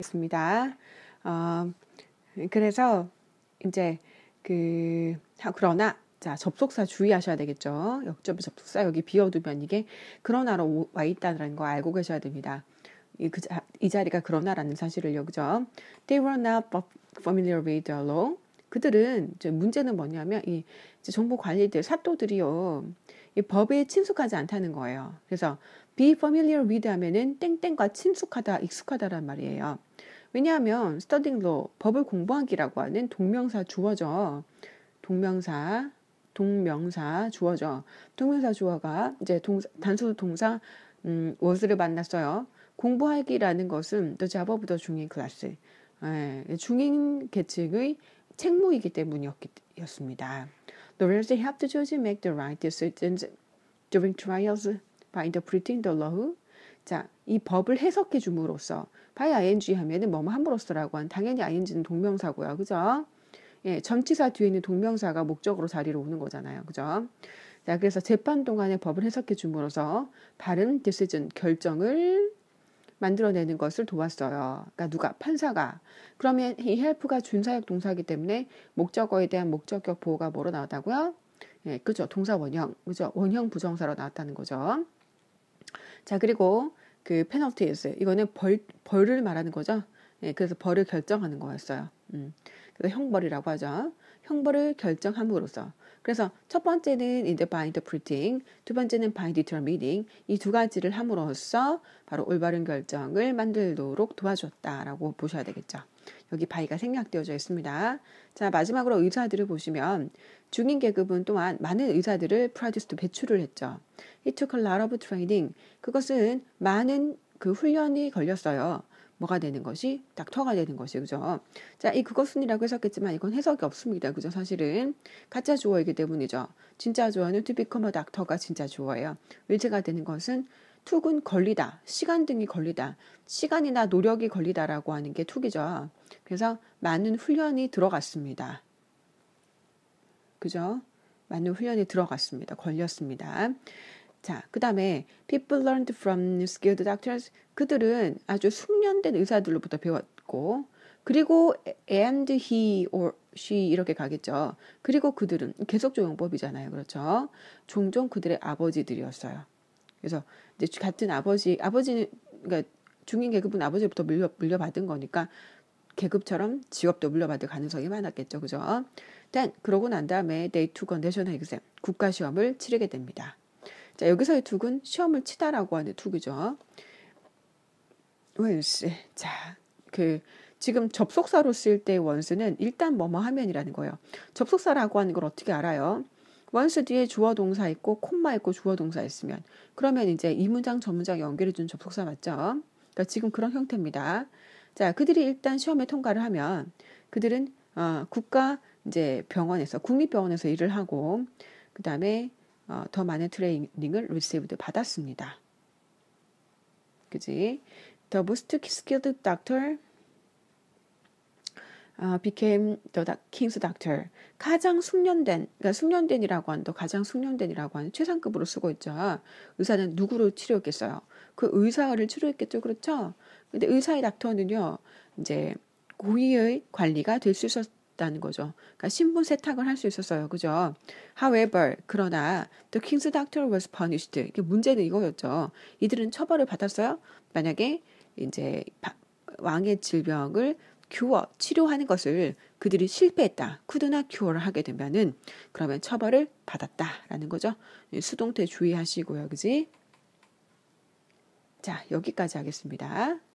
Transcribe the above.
있습니다. 어, 그래서 이제 그 그러나 자 접속사 주의하셔야 되겠죠. 역접 접속사 여기 비워두면 이게 그러나로 와 있다는 거 알고 계셔야 됩니다. 이, 그, 이 자리가 그러나라는 사실을여기죠 They were not familiar with the law. 그들은 이제 문제는 뭐냐면 이 정보 관리들 사또들이요, 이 법에 친숙하지 않다는 거예요. 그래서 be familiar with 하면은 땡땡과 친숙하다, 익숙하다란 말이에요. 왜냐하면 스터딩로 법을 공부하기라고 하는 동명사 주어죠. 동명사 동명사 주어죠. 동명사 주어가 이제 동 단수 동사 음, 워스를 만났어요. 공부하기라는 것은 또 자버부터 중인 클래스 예, 중인 계층의 책무이기 때문이었습니다. lawyers have to judge make the right decisions during trials by interpreting the law 자, 이 법을 해석해 줌으로써 by ing 하면은 뭐뭐 함으로써라고 한 당연히 ing는 동명사고요. 그죠? 예, 전치사 뒤에 있는 동명사가 목적으로 자리로 오는 거잖아요. 그죠? 자, 그래서 재판 동안에 법을 해석해 줌으로써 바른 decision 결정을 만들어내는 것을 도왔어요. 그러니까 누가 판사가 그러면 이 help가 준사역 동사이기 때문에 목적어에 대한 목적격 보호가 뭐로 나왔다고요? 예, 그죠? 동사 원형, 그죠? 원형 부정사로 나왔다는 거죠. 자, 그리고 그 페널티였어요. 이거는 벌 벌을 말하는 거죠. 예, 그래서 벌을 결정하는 거였어요. 음, 그래서 형벌이라고 하죠. 형벌을 결정함으로써. 그래서 첫 번째는 이제 by interpreting, 두 번째는 by determining 이 두 가지를 함으로써 바로 올바른 결정을 만들도록 도와줬다라고 보셔야 되겠죠. 여기 바위가 생략되어져 있습니다. 자, 마지막으로 의사들을 보시면 중인 계급은 또한 많은 의사들을 프라듀스도 배출을 했죠. He took a lot of training. 그것은 많은 그 훈련이 걸렸어요. 뭐가 되는 것이 닥터가 되는 것이 그죠? 자, 이 그것은이라고 해석했지만 이건 해석이 없습니다. 그죠? 사실은 가짜 주어이기 때문이죠. 진짜 주어는 to become a doctor가 진짜 주어예요. 의제가 되는 것은 툭은 걸리다, 시간 등이 걸리다, 시간이나 노력이 걸리다라고 하는 게 툭이죠. 그래서 많은 훈련이 들어갔습니다. 그죠? 많은 훈련이 들어갔습니다. 걸렸습니다. 자, 그 다음에 people learned from skilled doctors. 그들은 아주 숙련된 의사들로부터 배웠고, 그리고 and he or she 이렇게 가겠죠. 그리고 그들은 계속 조용법이잖아요. 그렇죠? 종종 그들의 아버지들이었어요. 그래서 이제 같은 아버지 아버지는 그러니까 중인 계급은 아버지부터 물려 물려받은 거니까 계급처럼 직업도 물려받을 가능성이 많았겠죠, 그죠? 일단 그러고 난 다음에 they took a n a t i o n exam 국가 시험을 치르게 됩니다. 자 여기서의 took은 시험을 치다라고 하는 took이죠. 웬스 자 그 지금 접속사로 쓸 때 원스는 일단 뭐뭐 하면이라는 거예요. 접속사라고 하는 걸 어떻게 알아요? 원스 뒤에 주어 동사 있고 콤마 있고 주어 동사 있으면 그러면 이제 이 문장 저 문장 연결해 준 접속사 맞죠? 그러니까 지금 그런 형태입니다. 자, 그들이 일단 시험에 통과를 하면 그들은 어, 국가 이제 병원에서 국립병원에서 일을 하고 그다음에 어, 더 많은 트레이닝을 리시브드 받았습니다. 그지? The most skilled doctor uh, became the king's doctor. 가장 숙련된, 그러니까 숙련된이라고 한다. 가장 숙련된이라고 하는 최상급으로 쓰고 있죠. 의사는 누구를 치료했겠어요? 그 의사를 치료했겠죠. 그렇죠? 근데 의사의 닥터는요, 이제 고위의 관리가 될 수 있었다는 거죠. 그러니까 신분 세탁을 할 수 있었어요. 그죠? However, 그러나 the king's doctor was punished. 이게 문제는 이거였죠. 이들은 처벌을 받았어요. 만약에 이제 바, 왕의 질병을 큐어, 치료하는 것을 그들이 실패했다. 쿠드나 큐어를 하게 되면은 그러면 처벌을 받았다라는 거죠. 예, 수동태 주의하시고요. 그지? 자, 여기까지 하겠습니다.